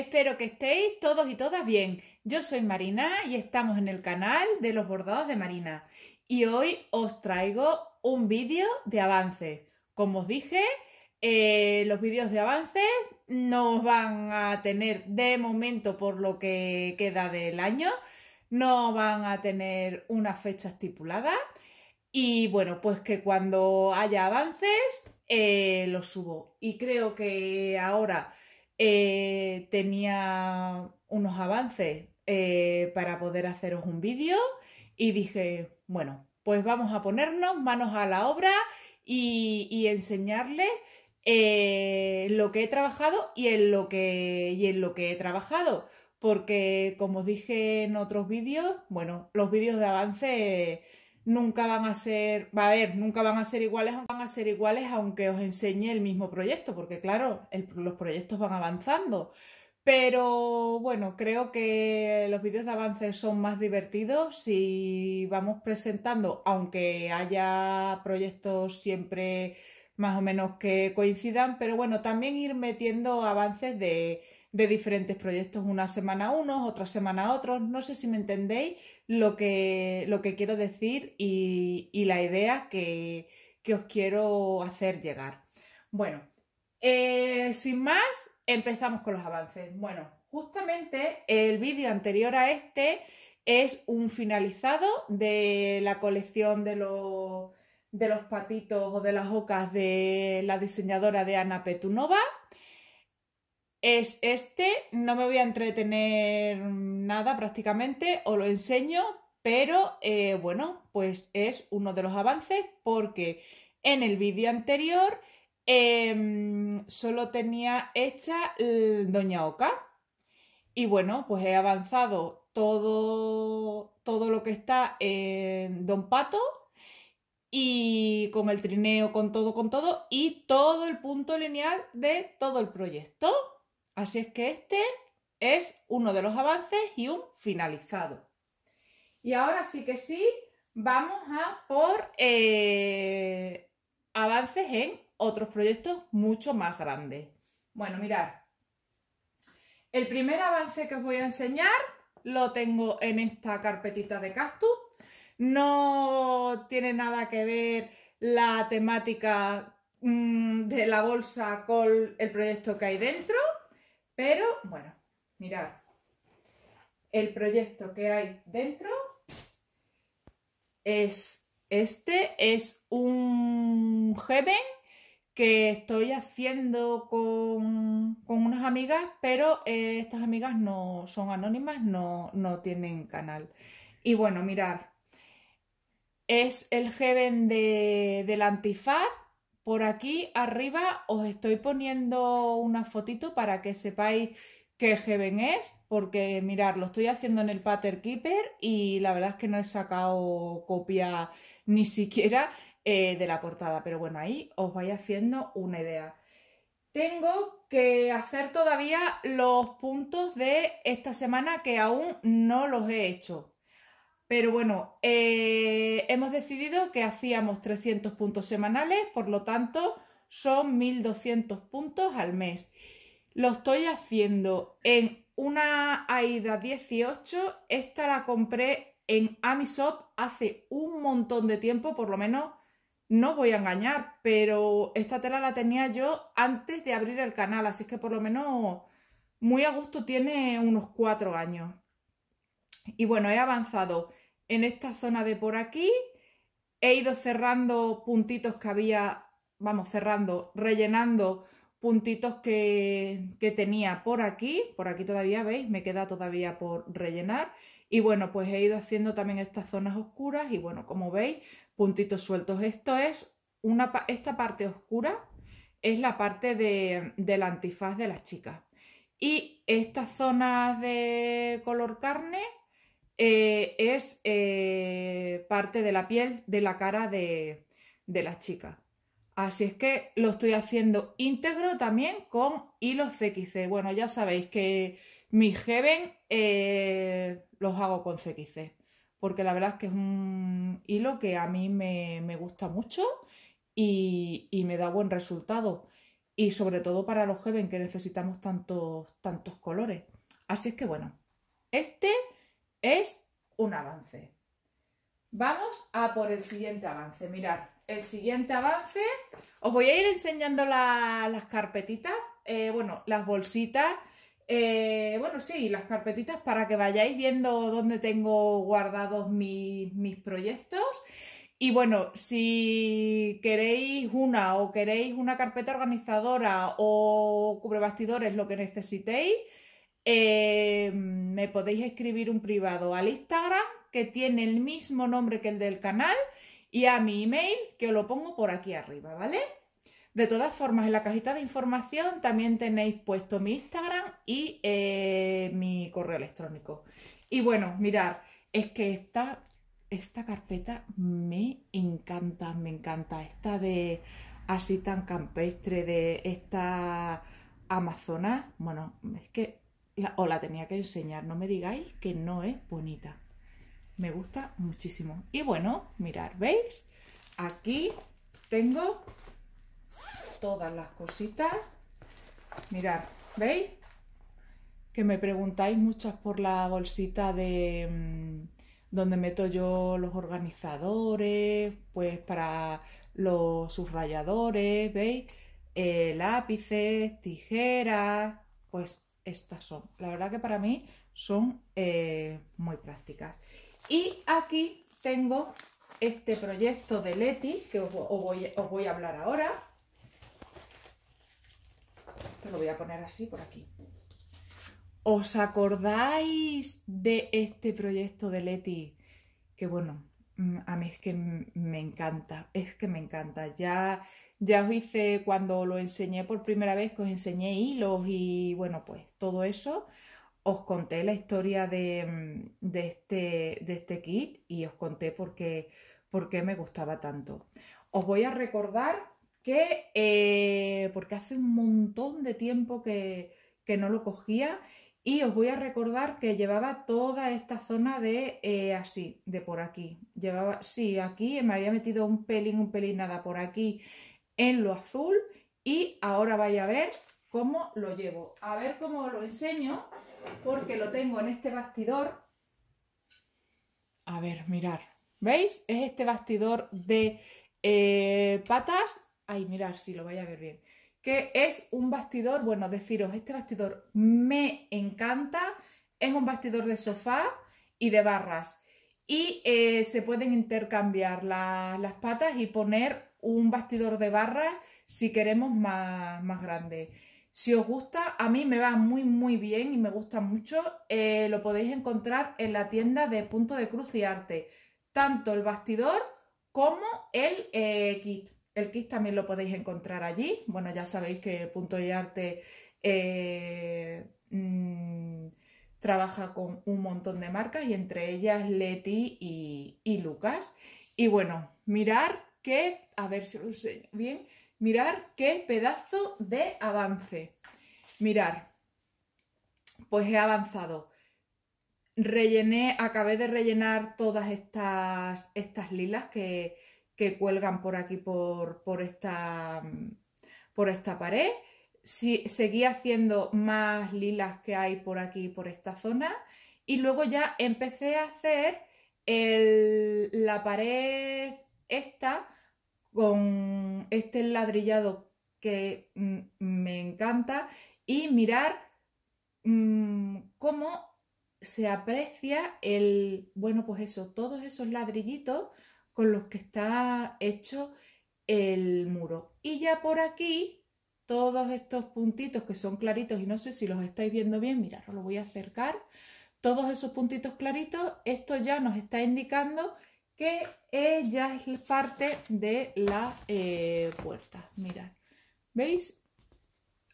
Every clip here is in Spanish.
Espero que estéis todos y todas bien. Yo soy Marina y estamos en el canal de los bordados de Marina. Y hoy os traigo un vídeo de avances. Como os dije, eh, los vídeos de avances no van a tener de momento por lo que queda del año. No van a tener una fecha estipulada. Y bueno, pues que cuando haya avances eh, los subo. Y creo que ahora eh, tenía unos avances eh, para poder haceros un vídeo y dije, bueno, pues vamos a ponernos manos a la obra y, enseñarles eh, lo que he trabajado y en lo que, y en lo que he trabajado. Porque como os dije en otros vídeos, bueno, los vídeos de avance nunca van a ser, va a nunca van a ser iguales, van a ser iguales aunque os enseñe el mismo proyecto, porque claro, los proyectos van avanzando. Pero bueno, creo que los vídeos de avance son más divertidos si vamos presentando, aunque haya proyectos siempre más o menos que coincidan, pero bueno, también ir metiendo avances de, de diferentes proyectos, una semana unos, otra semana otros, no sé si me entendéis, lo que, lo que quiero decir y, la idea que, os quiero hacer llegar. Bueno, eh, sin más, empezamos con los avances. Bueno, justamente el vídeo anterior a este es un finalizado de la colección de los, de los patitos o de las ocas de la diseñadora de Ana Petunova es este, no me voy a entretener nada prácticamente, os lo enseño, pero eh, bueno, pues es uno de los avances porque en el vídeo anterior em, solo tenía hecha Doña Oca y bueno, pues he avanzado todo, todo lo que está en Don Pato y con el trineo, con todo, con todo y todo el punto lineal de todo el proyecto. Así es que este es uno de los avances y un finalizado. Y ahora sí que sí, vamos a por eh, avances en otros proyectos mucho más grandes. Bueno, mirad. El primer avance que os voy a enseñar lo tengo en esta carpetita de cactus. No tiene nada que ver la temática mm, de la bolsa con el proyecto que hay dentro. Pero bueno, mirad el proyecto que hay dentro es este, es un Heaven que estoy haciendo con, unas amigas, pero eh, estas amigas no son anónimas, no, tienen canal. Y bueno, mirar, es el Heaven de, del antifaz, por aquí arriba os estoy poniendo una fotito para que sepáis qué Heaven es, porque mirad, lo estoy haciendo en el Pattern Keeper y la verdad es que no he sacado copia ni siquiera eh, de la portada, pero bueno, ahí os vais haciendo una idea. Tengo que hacer todavía los puntos de esta semana que aún no los he hecho. Pero bueno, eh, hemos decidido que hacíamos 300 puntos semanales, por lo tanto son 1200 puntos al mes. Lo estoy haciendo en una AIDA 18, esta la compré en Amisop hace un montón de tiempo, por lo menos no voy a engañar, pero esta tela la tenía yo antes de abrir el canal, así que por lo menos muy a gusto tiene unos cuatro años. Y bueno, he avanzado en esta zona de por aquí, he ido cerrando puntitos que había, vamos, cerrando, rellenando puntitos que, tenía por aquí, por aquí todavía veis, me queda todavía por rellenar y bueno, pues he ido haciendo también estas zonas oscuras y bueno, como veis, puntitos sueltos. Esto es una, esta parte oscura es la parte de, del antifaz de las chicas y estas zonas de color carne eh, es eh, parte de la piel de la cara de, de la chica. Así es que lo estoy haciendo íntegro también con hilos CXC. Bueno, ya sabéis que mis Heaven eh, los hago con CXC, porque la verdad es que es un hilo que a mí me, gusta mucho y, me da buen resultado. Y sobre todo para los Heaven que necesitamos tantos, tantos colores. Así es que bueno, este es un avance. Vamos a por el siguiente avance. Mirad, el siguiente avance. Os voy a ir enseñando las carpetitas, eh, bueno, las bolsitas. Eh, bueno, sí, las carpetitas para que vayáis viendo dónde tengo guardados mis, mis proyectos. Y bueno, si queréis una o queréis una carpeta organizadora o cubrebastidores, lo que necesitéis, eh, me podéis escribir un privado al Instagram que tiene el mismo nombre que el del canal y a mi email que os lo pongo por aquí arriba, ¿vale? De todas formas, en la cajita de información también tenéis puesto mi Instagram y eh, mi correo electrónico. Y bueno, mirar, es que esta, esta carpeta me encanta, me encanta. Esta de así tan campestre, de esta amazona, bueno, es que o la tenía que enseñar. No me digáis que no es bonita. Me gusta muchísimo. Y bueno, mirar, ¿veis? Aquí tengo todas las cositas. Mirad, ¿veis? Que me preguntáis muchas por la bolsita de mm, donde meto yo los organizadores, pues para los subrayadores, ¿veis? Eh, lápices, tijeras, pues estas son. La verdad que para mí son eh, muy prácticas. Y aquí tengo este proyecto de Leti, que os, voy, a hablar ahora. Te lo voy a poner así por aquí. ¿Os acordáis de este proyecto de Leti? Que bueno, mm, a mí es que me encanta, es que me encanta. Ya ya os hice cuando lo enseñé por primera vez, que os enseñé hilos y bueno, pues todo eso. Os conté la historia de, mm, este, este, kit y os conté por qué, me gustaba tanto. Os voy a recordar que, eh, porque hace un montón de tiempo que, no lo cogía, y os voy a recordar que llevaba toda esta zona de eh, así, de por aquí. Llevaba, sí, aquí me había metido un pelín, un pelín nada por aquí en lo azul y ahora vaya a ver cómo lo llevo. A ver cómo lo enseño porque lo tengo en este bastidor. A ver, mirar. ¿Veis? Es este bastidor de eh, patas. Ay, mirar si lo vaya a ver bien. Que es un bastidor, bueno, deciros, este bastidor me encanta. Es un bastidor de sofá y de barras. Y eh, se pueden intercambiar las patas y poner un bastidor de barras si queremos más, más grande. Si os gusta, a mí me va muy muy bien y me gusta mucho, eh, lo podéis encontrar en la tienda de Punto de Cruz y Arte, tanto el bastidor como el eh, kit. El kit también lo podéis encontrar allí. Bueno, ya sabéis que Punto y Arte eh, mm, trabaja con un montón de marcas y entre ellas Leti y, y Lucas. Y bueno, mirar que, a ver si lo enseño bien, mirar qué pedazo de avance. Mirar, pues he avanzado. Rellené, acabé de rellenar todas estas, estas lilas que, cuelgan por aquí por, por, esta, por esta pared. Si, seguí haciendo más lilas que hay por aquí, por esta zona. Y luego ya empecé a hacer la pared esta con este ladrillado que mm, me encanta y mirar mm, cómo se aprecia el, bueno, pues eso, todos esos ladrillitos con los que está hecho el muro. Y ya por aquí, todos estos puntitos que son claritos, y no sé si los estáis viendo bien, mirad, os lo voy a acercar, todos esos puntitos claritos, esto ya nos está indicando que ella es parte de la eh, puerta. Mirad, ¿veis?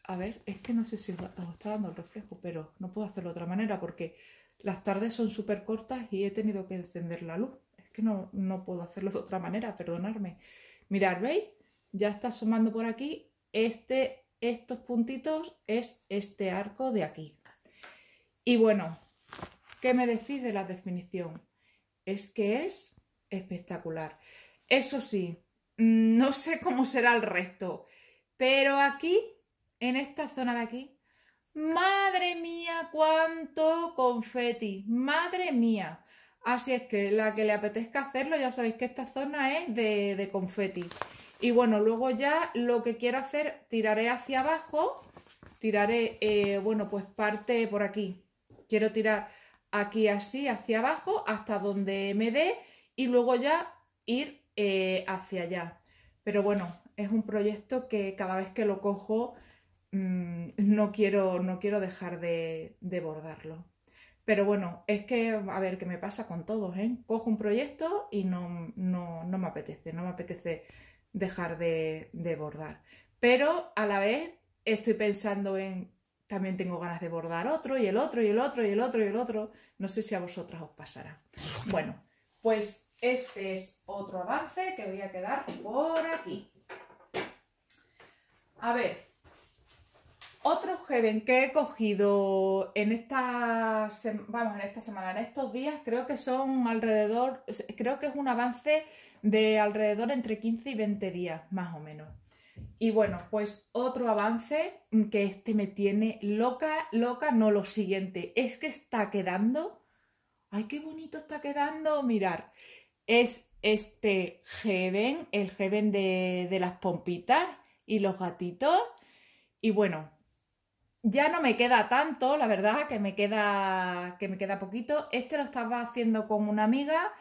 A ver, es que no sé si os, está dando el reflejo, pero no puedo hacerlo de otra manera porque las tardes son súper cortas y he tenido que encender la luz. Es que no, no puedo hacerlo de otra manera, perdonadme. Mirad, ¿veis? Ya está asomando por aquí. Este, estos puntitos es este arco de aquí. Y bueno, ¿qué me decís de la definición? Es que es espectacular. Eso sí, mm, no sé cómo será el resto, pero aquí, en esta zona de aquí, madre mía, cuánto confeti, madre mía. Así es que la que le apetezca hacerlo, ya sabéis que esta zona es de, confetti confeti. Y bueno, luego ya lo que quiero hacer, tiraré hacia abajo, tiraré, eh, bueno, pues parte por aquí. Quiero tirar aquí así, hacia abajo, hasta donde me dé y luego ya ir eh, hacia allá. Pero bueno, es un proyecto que cada vez que lo cojo mm, no, quiero, no quiero dejar de, bordarlo. Pero bueno, es que, a ver, qué me pasa con todos, ¿eh? Cojo un proyecto y no, me apetece, no me apetece dejar de, de bordar. Pero a la vez estoy pensando en, también tengo ganas de bordar otro y el otro y el otro y el otro y el otro. No sé si a vosotras os pasará. Bueno, pues este es otro avance que voy a quedar por aquí. A ver, otro heaven que he cogido en esta, en esta semana, en estos días, creo que son alrededor, creo que es un avance de alrededor entre 15 y 20 días, más o menos. Y bueno, pues otro avance que este me tiene loca, loca, no lo siguiente, es que está quedando, ay, qué bonito está quedando, mirar es este Heaven, el Heaven de, de las pompitas y los gatitos. Y bueno, ya no me queda tanto, la verdad, que me queda, que me queda poquito. Este lo estaba haciendo con una amiga,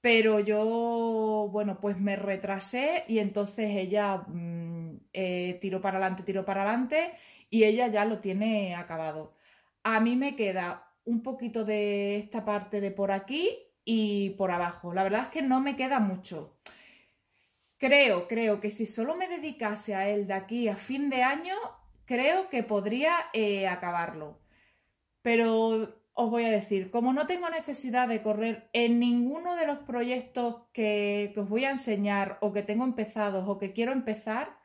pero yo, bueno, pues me retrasé y entonces ella mm, eh, tiró para adelante, tiró para adelante y ella ya lo tiene acabado. A mí me queda un poquito de esta parte de por aquí y por abajo. La verdad es que no me queda mucho. Creo, creo que si solo me dedicase a él de aquí a fin de año, creo que podría eh, acabarlo. Pero os voy a decir, como no tengo necesidad de correr en ninguno de los proyectos que, os voy a enseñar o que tengo empezados o que quiero empezar,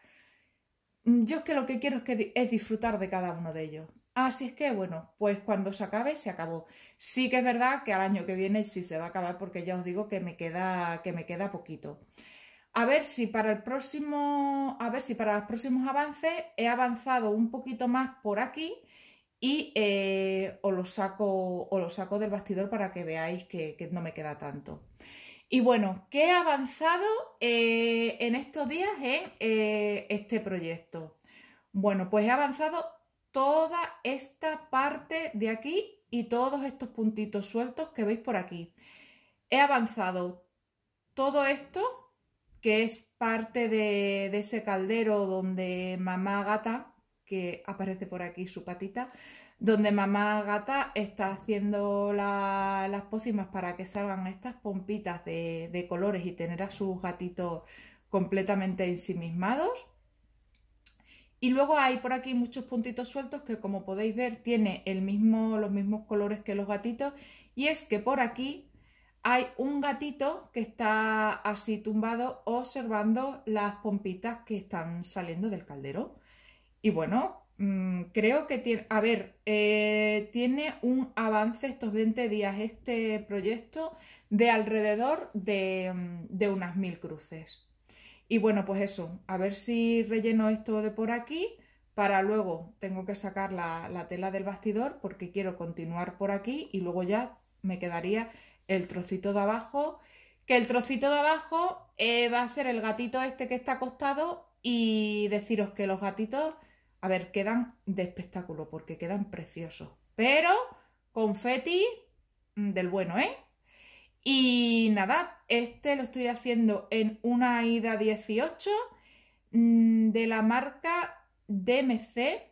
yo es que lo que quiero es disfrutar de cada uno de ellos. Así ah, es que, bueno, pues cuando se acabe, se acabó. Sí que es verdad que al año que viene sí se va a acabar porque ya os digo que me queda, que me queda poquito. A ver si para el próximo, a ver si para los próximos avances he avanzado un poquito más por aquí y eh, os, lo saco, os lo saco del bastidor para que veáis que, no me queda tanto. Y bueno, ¿qué he avanzado eh, en estos días en eh, este proyecto? Bueno, pues he avanzado toda esta parte de aquí y todos estos puntitos sueltos que veis por aquí. He avanzado todo esto, que es parte de, ese caldero donde mamá gata, que aparece por aquí su patita, donde mamá gata está haciendo las pócimas para que salgan estas pompitas de colores y tener a sus gatitos completamente ensimismados. Y luego hay por aquí muchos puntitos sueltos que como podéis ver tiene el mismo, los mismos colores que los gatitos y es que por aquí hay un gatito que está así tumbado observando las pompitas que están saliendo del caldero. Y bueno, mm, creo que tiene, a ver, eh, tiene un avance estos 20 días este proyecto de alrededor de mm, unas mil cruces. Y bueno, pues eso, a ver si relleno esto de por aquí para luego tengo que sacar la, tela del bastidor porque quiero continuar por aquí y luego ya me quedaría el trocito de abajo, que el trocito de abajo eh, va a ser el gatito este que está acostado y deciros que los gatitos, a ver, quedan de espectáculo porque quedan preciosos, pero confeti mm, del bueno, ¿eh? Y nada, este lo estoy haciendo en una ida 18 mm, de la marca DMC.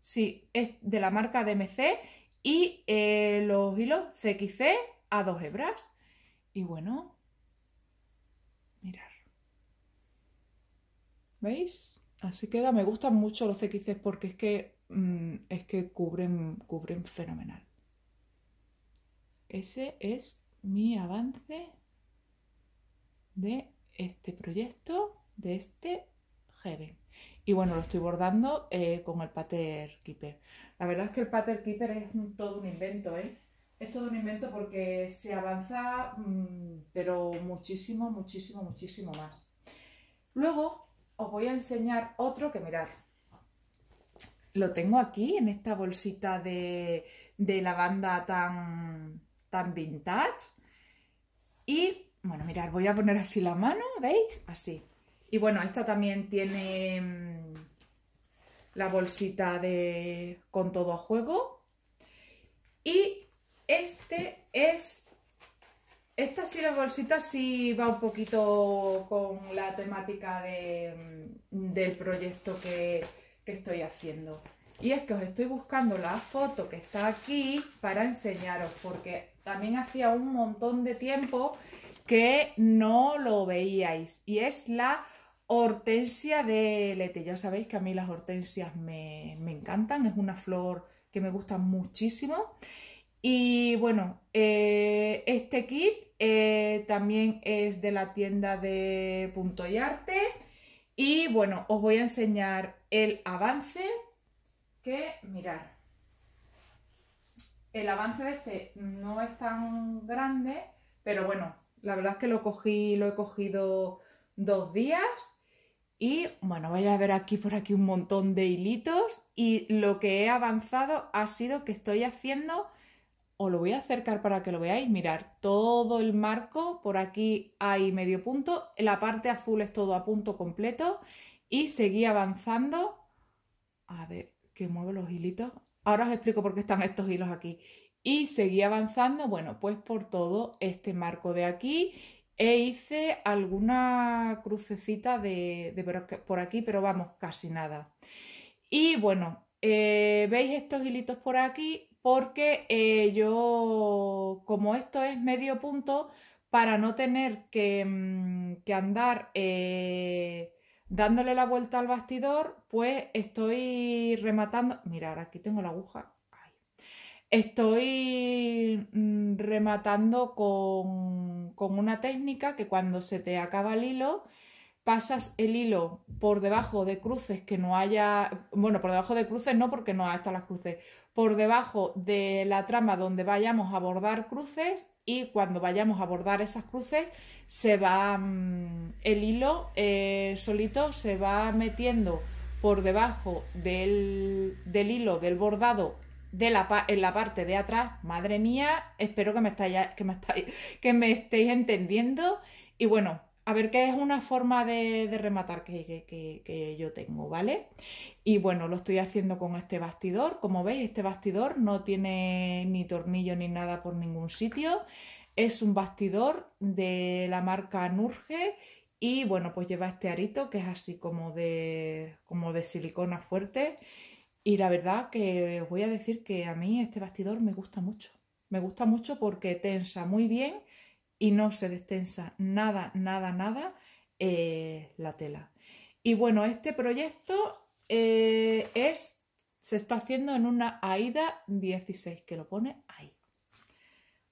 Sí, es de la marca DMC y eh, los hilos CXC a dos hebras. Y bueno, mirar. ¿Veis? Así queda, me gustan mucho los CXC porque es que, mm, es que cubren, cubren fenomenal. Ese es mi avance de este proyecto, de este Heaven. Y bueno, lo estoy bordando eh, con el Pater Keeper. La verdad es que el Pater Keeper es todo un invento, ¿eh? Es todo un invento porque se avanza, mm, pero muchísimo, muchísimo, muchísimo más. Luego os voy a enseñar otro que mirad. Lo tengo aquí en esta bolsita de, de lavanda tan, tan vintage. Y bueno, mirad, voy a poner así la mano, ¿veis? Así. Y bueno, esta también tiene mm, la bolsita de con todo a juego. Y este es... Esta sí, la bolsita sí va un poquito con la temática mm, del proyecto que, que estoy haciendo. Y es que os estoy buscando la foto que está aquí para enseñaros, porque también hacía un montón de tiempo que no lo veíais y es la hortensia de Lete. Ya sabéis que a mí las hortensias me, encantan, es una flor que me gusta muchísimo. Y bueno, eh, este kit eh, también es de la tienda de Punto y Arte. Y bueno, os voy a enseñar el avance que mirar el avance de este no es tan grande, pero bueno, la verdad es que lo cogí, lo he cogido dos días y bueno, vais a ver aquí por aquí un montón de hilitos y lo que he avanzado ha sido que estoy haciendo, os lo voy a acercar para que lo veáis, mirar todo el marco, por aquí hay medio punto, la parte azul es todo a punto completo y seguí avanzando, a ver que muevo los hilitos, Ahora os explico por qué están estos hilos aquí. Y seguí avanzando, bueno, pues por todo este marco de aquí e hice alguna crucecita de, por aquí, pero vamos, casi nada. Y bueno, eh, veis estos hilitos por aquí porque eh, yo, como esto es medio punto, para no tener que, mm, andar... Eh, Dándole la vuelta al bastidor, pues estoy rematando. Mirar, aquí tengo la aguja. Estoy mm, rematando con, con una técnica que cuando se te acaba el hilo, pasas el hilo por debajo de cruces que no haya, bueno, por debajo de cruces no porque no hasta las cruces, por debajo de la trama donde vayamos a bordar cruces y cuando vayamos a bordar esas cruces se va mm, el hilo eh, solito se va metiendo por debajo del, hilo del bordado de la, en la parte de atrás madre mía espero que me que me que me estéis entendiendo y bueno a ver qué es una forma de, de rematar que, que, que, yo tengo vale y bueno, lo estoy haciendo con este bastidor. Como veis, este bastidor no tiene ni tornillo ni nada por ningún sitio. Es un bastidor de la marca Nurge y bueno, pues lleva este arito que es así como de, como de silicona fuerte. Y la verdad que os voy a decir que a mí este bastidor me gusta mucho. Me gusta mucho porque tensa muy bien y no se destensa nada, nada, nada eh, la tela. Y bueno, este proyecto eh, es, se está haciendo en una AIDA 16, que lo pone ahí.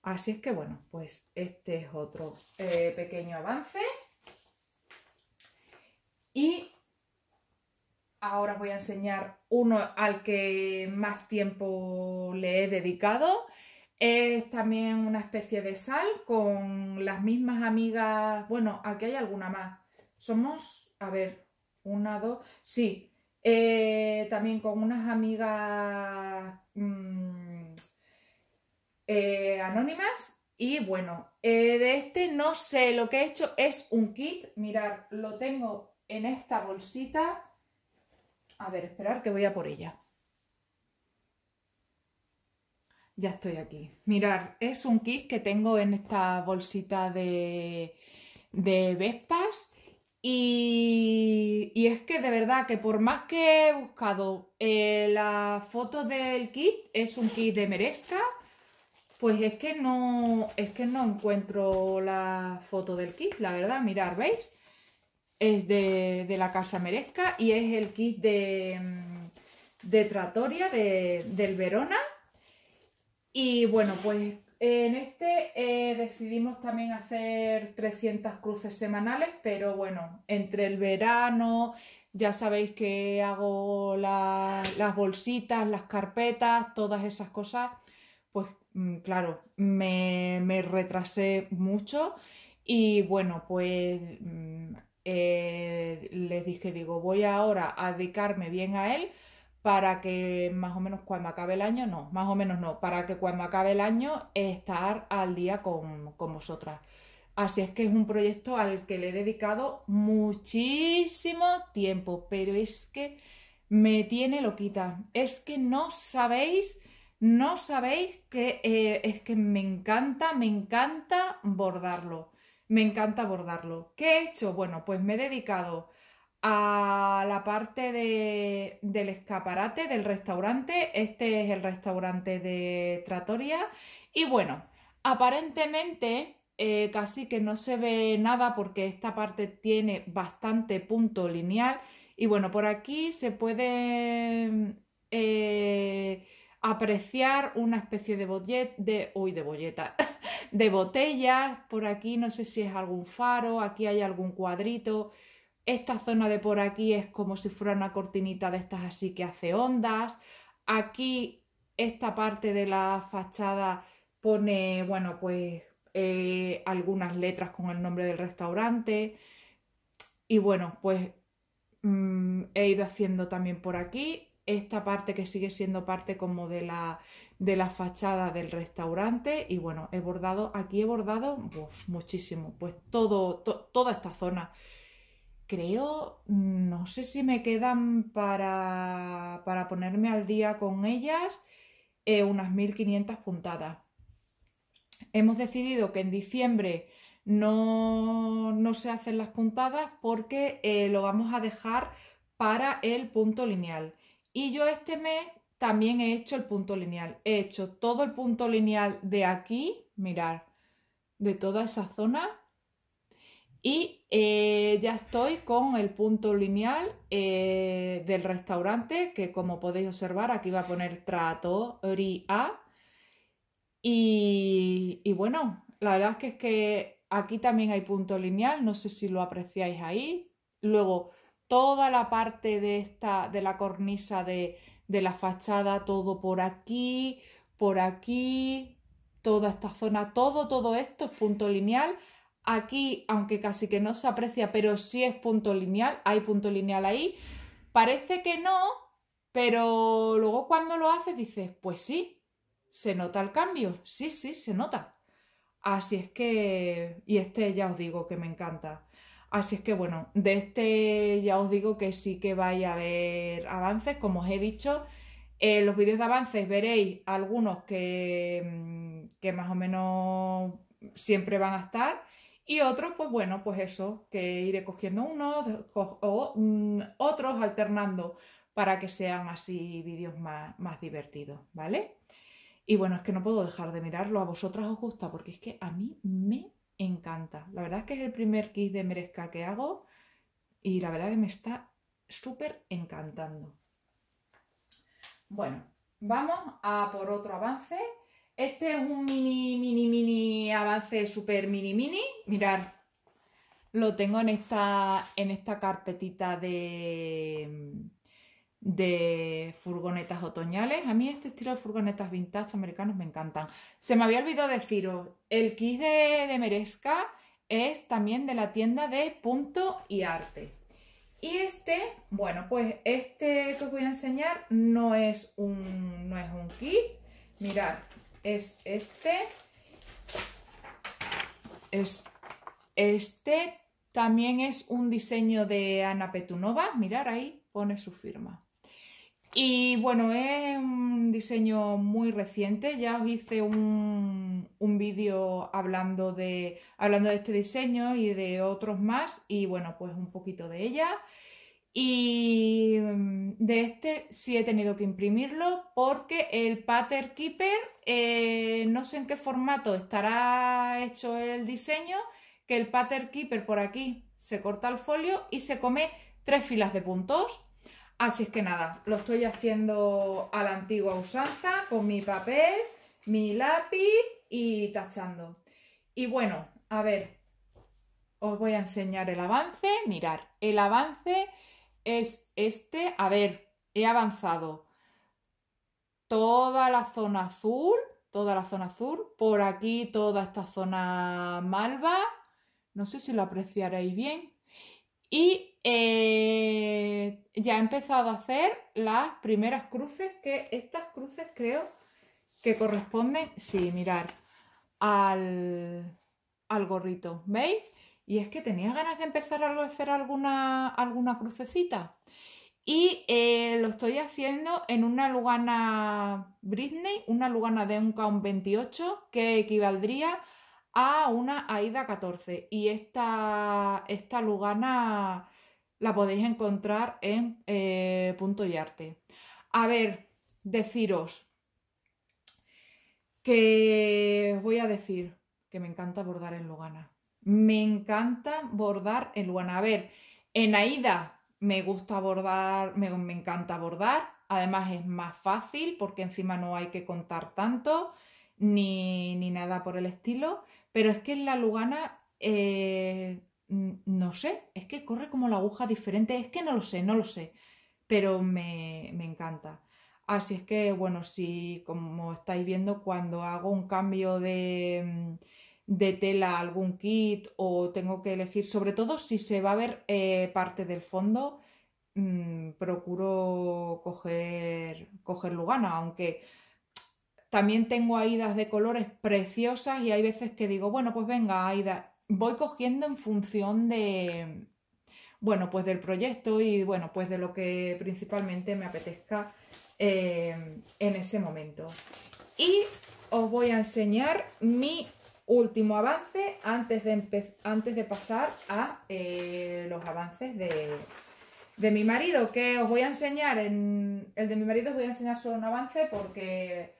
Así es que bueno, pues este es otro eh, pequeño avance. Y ahora voy a enseñar uno al que más tiempo le he dedicado. Es también una especie de sal con las mismas amigas. Bueno, aquí hay alguna más. Somos, a ver, una, dos. Sí, eh, también con unas amigas mm, eh, anónimas. Y bueno, eh, de este no sé, lo que he hecho es un kit. Mirad, lo tengo en esta bolsita. A ver, esperar que voy a por ella. Ya estoy aquí. Mirar, es un kit que tengo en esta bolsita de, de Vespas y, es que de verdad que por más que he buscado eh, la foto del kit, es un kit de Merezca, pues es que no, es que no encuentro la foto del kit, la verdad, mirar, ¿veis? Es de, la Casa Merezca y es el kit de, de Tratoria del Verona. Y bueno, pues en este eh, decidimos también hacer 300 cruces semanales, pero bueno, entre el verano, ya sabéis que hago las bolsitas, las carpetas, todas esas cosas, pues mm, claro, me, me retrasé mucho y bueno, pues mm, eh, les dije, digo, voy ahora a dedicarme bien a él para que más o menos cuando acabe el año, no, más o menos no, para que cuando acabe el año estar al día con, vosotras. Así es que es un proyecto al que le he dedicado muchísimo tiempo, pero es que me tiene loquita. Es que no sabéis, no sabéis que eh, es que me encanta, me encanta bordarlo. Me encanta bordarlo. ¿Qué he hecho? Bueno, pues me he dedicado a la parte del escaparate del restaurante. Este es el restaurante de Trattoria. Y bueno, aparentemente eh, casi que no se ve nada porque esta parte tiene bastante punto lineal. Y bueno, por aquí se puede eh, apreciar una especie de botella de, de bolleta, de botellas. Por aquí no sé si es algún faro, aquí hay algún cuadrito. Esta zona de por aquí es como si fuera una cortinita de estas así que hace ondas. Aquí esta parte de la fachada pone, bueno, pues eh, algunas letras con el nombre del restaurante. Y bueno, pues mm, he ido haciendo también por aquí esta parte que sigue siendo parte como de la, de la fachada del restaurante y bueno, he bordado, aquí he bordado muchísimo, pues todo, toda esta zona creo, no sé si me quedan para, ponerme al día con ellas eh, unas 1500 puntadas. Hemos decidido que en diciembre no, se hacen las puntadas porque eh, lo vamos a dejar para el punto lineal. Y yo este mes también he hecho el punto lineal. He hecho todo el punto lineal de aquí, mirar, de toda esa zona. Y eh, eh, ya estoy con el punto lineal eh, del restaurante, que como podéis observar, aquí va a poner trattoria. Y, y bueno, la verdad es que es que aquí también hay punto lineal, no sé si lo apreciáis ahí. Luego, toda la parte de esta, de la cornisa de, de la fachada, todo por aquí, por aquí, toda esta zona, todo, todo esto es punto lineal Aquí, aunque casi que no se aprecia, pero sí es punto lineal, hay punto lineal ahí. Parece que no, pero luego cuando lo haces dices, pues sí, se nota el cambio, sí, sí, se nota. Así es que, y este ya os digo que me encanta. Así es que bueno, de este ya os digo que sí que vais a haber avances, como os he dicho. En los vídeos de avances veréis algunos que, mm, que más o menos siempre van a estar. Y otros, pues bueno, pues eso, que iré cogiendo unos o mm, otros alternando para que sean así vídeos más, más divertidos, ¿vale? Y bueno, es que no puedo dejar de mirarlo, a vosotras os gusta, porque es que a mí me encanta. La verdad es que es el primer kit de merezca que hago y la verdad que me está súper encantando. Bueno, vamos a por otro avance este es un mini, mini, mini avance, super mini, mini. Mirad, lo tengo en esta, en esta carpetita de, de furgonetas otoñales. A mí este estilo de furgonetas vintage americanos me encantan. Se me había olvidado deciros, el kit de, de Merezca es también de la tienda de Punto y Arte. Y este, bueno, pues este que os voy a enseñar no es un, no es un kit. Mirad, es este, es este, también es un diseño de Ana Petunova, mirar ahí pone su firma. Y bueno, es un diseño muy reciente, ya os hice un, vídeo hablando de, hablando de este diseño y de otros más y bueno, pues un poquito de ella. Y mm, de este sí he tenido que imprimirlo porque el Pattern Keeper, eh, no sé en qué formato estará hecho el diseño, que el Pattern Keeper por aquí se corta el folio y se come tres filas de puntos. Así es que nada, lo estoy haciendo a la antigua usanza con mi papel, mi lápiz y tachando. Y bueno, a ver, os voy a enseñar el avance. Mirar, el avance es este. A ver, he avanzado. Toda la zona azul, toda la zona azul, por aquí toda esta zona malva. No sé si lo apreciaréis bien. Y eh, ya he empezado a hacer las primeras cruces, que estas cruces creo que corresponden, sí, mirar, al, al gorrito. ¿Veis? Y es que tenía ganas de empezar a hacer alguna, alguna crucecita. Y eh, lo estoy haciendo en una Lugana Britney, una Lugana de un Count 28, que equivaldría a una Aida 14. Y esta, esta Lugana la podéis encontrar en eh, Punto y Arte. A ver, deciros que os voy a decir que me encanta bordar en Lugana. Me encanta bordar el ver, En Aida me gusta bordar, me, encanta bordar. Además es más fácil porque encima no hay que contar tanto ni, nada por el estilo. Pero es que en la Lugana, eh, no sé, es que corre como la aguja diferente. Es que no lo sé, no lo sé. Pero me, me encanta. Así es que, bueno, si como estáis viendo, cuando hago un cambio de mm, de tela algún kit o tengo que elegir, sobre todo si se va a ver eh, parte del fondo, mm, procuro coger, coger lugana, aunque también tengo aidas de colores preciosas y hay veces que digo, bueno, pues venga, aida, voy cogiendo en función de, bueno, pues del proyecto y bueno, pues de lo que principalmente me apetezca eh, en ese momento. Y os voy a enseñar mi último avance antes de, antes de pasar a eh, los avances de, mi marido, que os voy a enseñar, en el de mi marido os voy a enseñar solo un avance porque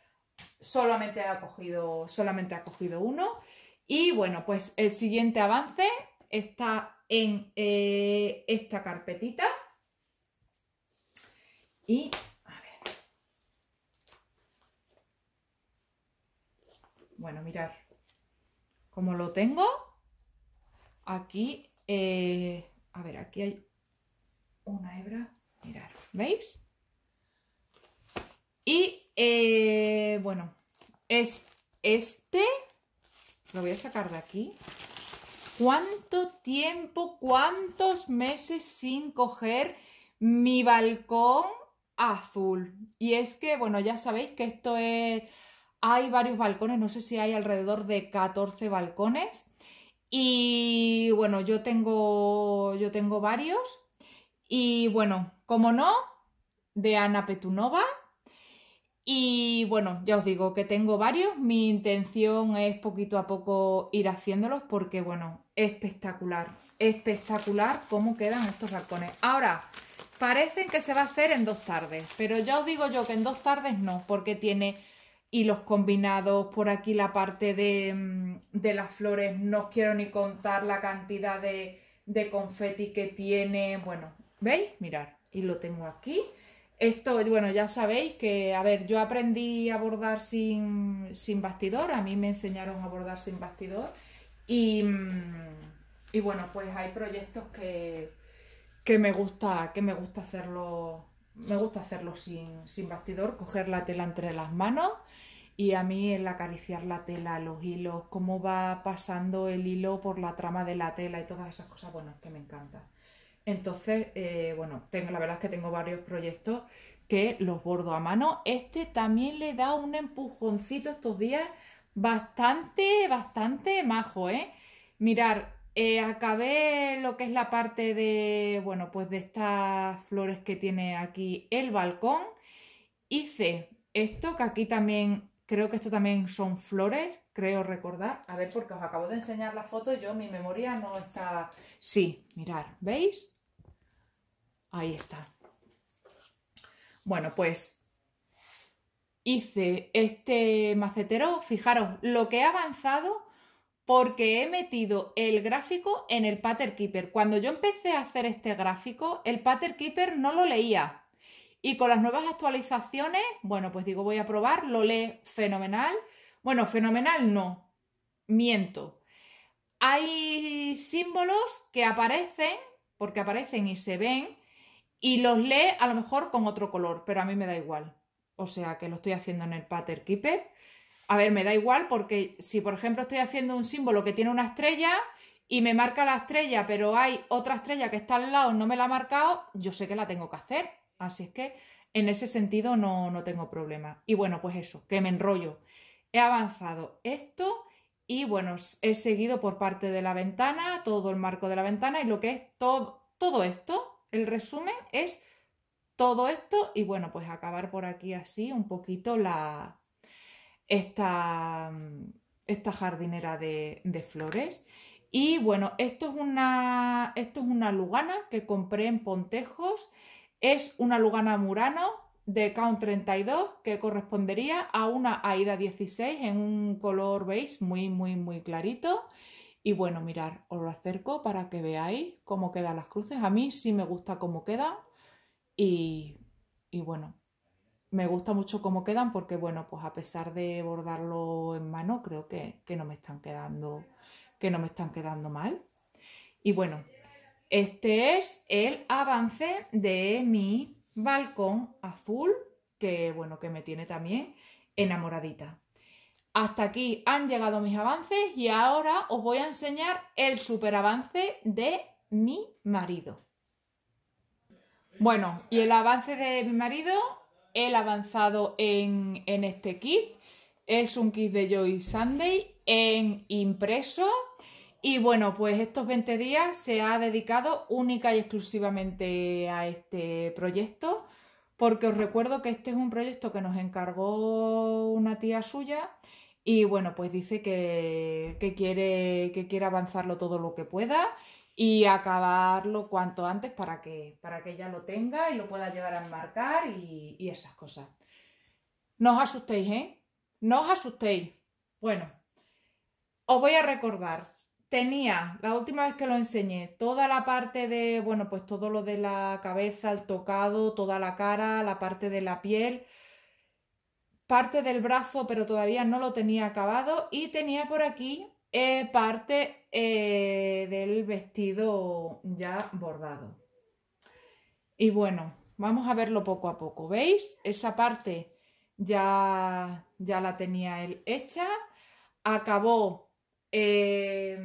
solamente ha cogido, solamente ha cogido uno. Y bueno, pues el siguiente avance está en eh, esta carpetita. Y a ver. Bueno, mirar como lo tengo, aquí, eh, a ver, aquí hay una hebra, mirad, ¿veis? Y, eh, bueno, es este, lo voy a sacar de aquí. ¿Cuánto tiempo, cuántos meses sin coger mi balcón azul? Y es que, bueno, ya sabéis que esto es hay varios balcones, no sé si hay alrededor de 14 balcones. Y bueno, yo tengo, yo tengo varios. Y bueno, como no, de Ana Petunova. Y bueno, ya os digo que tengo varios. Mi intención es poquito a poco ir haciéndolos porque, bueno, espectacular. Espectacular cómo quedan estos balcones. Ahora, parecen que se va a hacer en dos tardes, pero ya os digo yo que en dos tardes no, porque tiene y los combinados, por aquí la parte de, mm, las flores, no os quiero ni contar la cantidad de, de confeti que tiene, bueno, ¿veis? Mirar, y lo tengo aquí. Esto, bueno, ya sabéis que, a ver, yo aprendí a bordar sin, bastidor, a mí me enseñaron a bordar sin bastidor y, mm, y bueno, pues hay proyectos que, que, me gusta, que me gusta hacerlo me gusta hacerlo sin, bastidor, coger la tela entre las manos y a mí el acariciar la tela, los hilos, cómo va pasando el hilo por la trama de la tela y todas esas cosas, bueno, es que me encanta. Entonces, eh, bueno, tengo, la verdad es que tengo varios proyectos que los bordo a mano. Este también le da un empujoncito estos días bastante, bastante majo, ¿eh? Mirar, eh, acabé lo que es la parte de, bueno, pues de estas flores que tiene aquí el balcón. Hice esto, que aquí también, creo que esto también son flores, creo recordar. A ver, porque os acabo de enseñar la foto, yo mi memoria no está... Sí, mirar, ¿veis? Ahí está. Bueno, pues hice este macetero. Fijaros, lo que he avanzado porque he metido el gráfico en el Pattern Keeper. Cuando yo empecé a hacer este gráfico, el Pattern Keeper no lo leía. Y con las nuevas actualizaciones, bueno, pues digo, voy a probar, lo lee fenomenal. Bueno, fenomenal no, miento. Hay símbolos que aparecen, porque aparecen y se ven, y los lee a lo mejor con otro color, pero a mí me da igual. O sea que lo estoy haciendo en el Pattern Keeper. A ver, me da igual porque si, por ejemplo, estoy haciendo un símbolo que tiene una estrella y me marca la estrella, pero hay otra estrella que está al lado, no me la ha marcado, yo sé que la tengo que hacer. Así es que en ese sentido no, no tengo problema. Y bueno, pues eso, que me enrollo. He avanzado esto y bueno, he seguido por parte de la ventana, todo el marco de la ventana y lo que es todo, todo esto, el resumen es todo esto y bueno, pues acabar por aquí así un poquito la, esta, esta jardinera de, flores. Y bueno, esto es, una, esto es una lugana que compré en Pontejos. Es una lugana murano de Count 32 que correspondería a una Aida 16 en un color beige muy, muy, muy clarito. Y bueno, mirar, os lo acerco para que veáis cómo quedan las cruces. A mí sí me gusta cómo quedan Y, y bueno, me gusta mucho cómo quedan porque, bueno, pues a pesar de bordarlo en mano, creo que, no me están quedando que no me están quedando mal. Y bueno, este es el avance de mi balcón azul, que bueno, que me tiene también enamoradita. Hasta aquí han llegado mis avances y ahora os voy a enseñar el superavance de mi marido. Bueno, y el avance de mi marido el avanzado en, este kit. Es un kit de Joy Sunday en impreso. Y bueno, pues estos 20 días se ha dedicado única y exclusivamente a este proyecto, porque os recuerdo que este es un proyecto que nos encargó una tía suya y bueno, pues dice que, quiere, que quiere avanzarlo todo lo que pueda y acabarlo cuanto antes para que, para que ella lo tenga y lo pueda llevar a enmarcar y, y esas cosas. No os asustéis, ¿eh? No os asustéis. Bueno, os voy a recordar. Tenía, la última vez que lo enseñé, toda la parte de, bueno, pues todo lo de la cabeza, el tocado, toda la cara, la parte de la piel, parte del brazo, pero todavía no lo tenía acabado. Y tenía por aquí parte eh, del vestido ya bordado. Y bueno, vamos a verlo poco a poco. ¿Veis? Esa parte ya, ya la tenía él hecha. Acabó eh,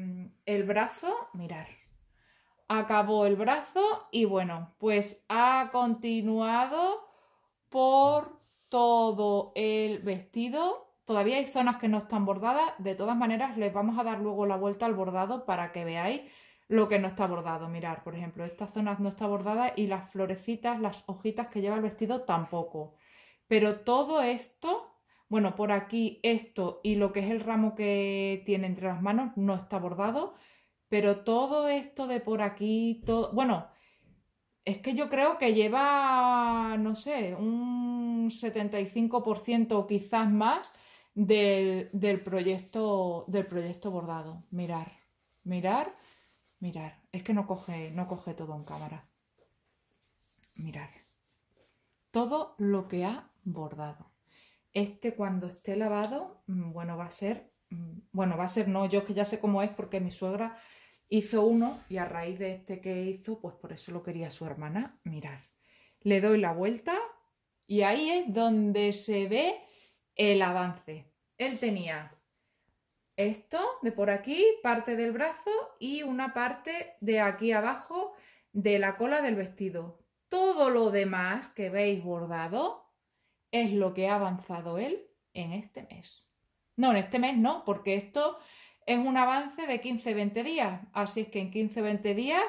el brazo, mirar. Acabó el brazo y bueno, pues ha continuado por todo el vestido Todavía hay zonas que no están bordadas, de todas maneras les vamos a dar luego la vuelta al bordado para que veáis lo que no está bordado. Mirar, por ejemplo, esta zona no está bordada y las florecitas, las hojitas que lleva el vestido tampoco. Pero todo esto, bueno, por aquí esto y lo que es el ramo que tiene entre las manos no está bordado, pero todo esto de por aquí, todo, bueno, es que yo creo que lleva, no sé, un 75% o quizás más del, proyecto, del proyecto bordado. Mirar, mirar, mirar. Es que no coge, no coge todo en cámara. Mirar. Todo lo que ha bordado. Este cuando esté lavado, mm, bueno, va a ser, mm, bueno, va a ser no, yo que ya sé cómo es porque mi suegra hizo uno y a raíz de este que hizo, pues por eso lo quería su hermana, mirar. Le doy la vuelta y ahí es donde se ve el avance. Él tenía esto de por aquí, parte del brazo y una parte de aquí abajo de la cola del vestido. Todo lo demás que veis bordado es lo que ha avanzado él en este mes. No, en este mes no, porque esto es un avance de 15-20 días, así es que en 15-20 días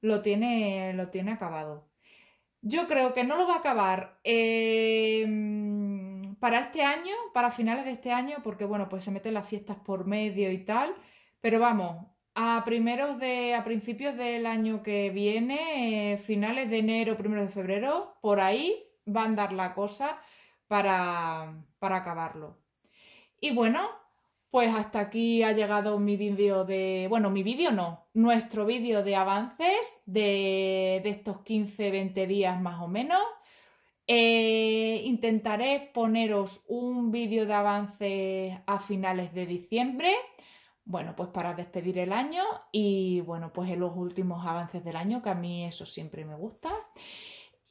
lo tiene, lo tiene acabado. Yo creo que no lo va a acabar para este año, para finales de este año, porque bueno, pues se meten las fiestas por medio y tal, pero vamos, a primeros de, a principios del año que viene, eh, finales de enero, primeros de febrero, por ahí va a dar la cosa para, acabarlo. Y bueno, pues hasta aquí ha llegado mi vídeo de, bueno, mi vídeo no, nuestro vídeo de avances de, de estos 15-20 días más o menos. Eh, intentaré poneros un vídeo de avances a finales de diciembre, bueno, pues para despedir el año y bueno, pues en los últimos avances del año, que a mí eso siempre me gusta.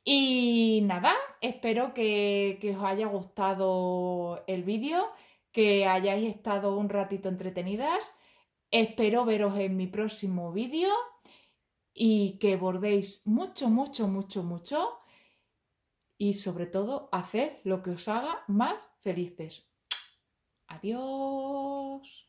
Y nada, espero que, que os haya gustado el vídeo, que hayáis estado un ratito entretenidas. Espero veros en mi próximo vídeo y que bordéis mucho, mucho, mucho, mucho y sobre todo haced lo que os haga más felices. Adiós.